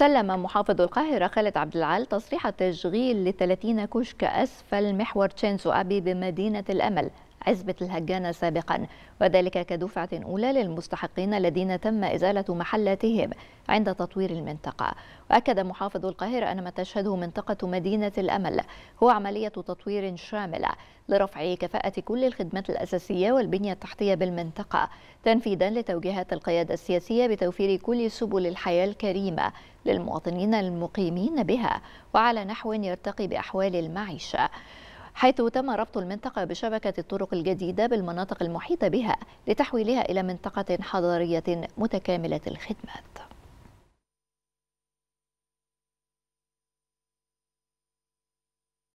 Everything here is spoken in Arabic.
سلم محافظ القاهرة خالد عبد العال تصريح تشغيل لثلاثين كشك أسفل محور تشينزو أبي بمدينة الأمل عزبة الهجانة سابقا وذلك كدفعة أولى للمستحقين الذين تم إزالة محلاتهم عند تطوير المنطقة وأكد محافظ القاهرة أن ما تشهده منطقة مدينة الأمل هو عملية تطوير شاملة لرفع كفاءة كل الخدمات الأساسية والبنية التحتية بالمنطقة تنفيذا لتوجيهات القيادة السياسية بتوفير كل سبل الحياة الكريمة للمواطنين المقيمين بها وعلى نحو يرتقي بأحوال المعيشة حيث تم ربط المنطقة بشبكة الطرق الجديدة بالمناطق المحيطة بها لتحويلها إلى منطقة حضرية متكاملة الخدمات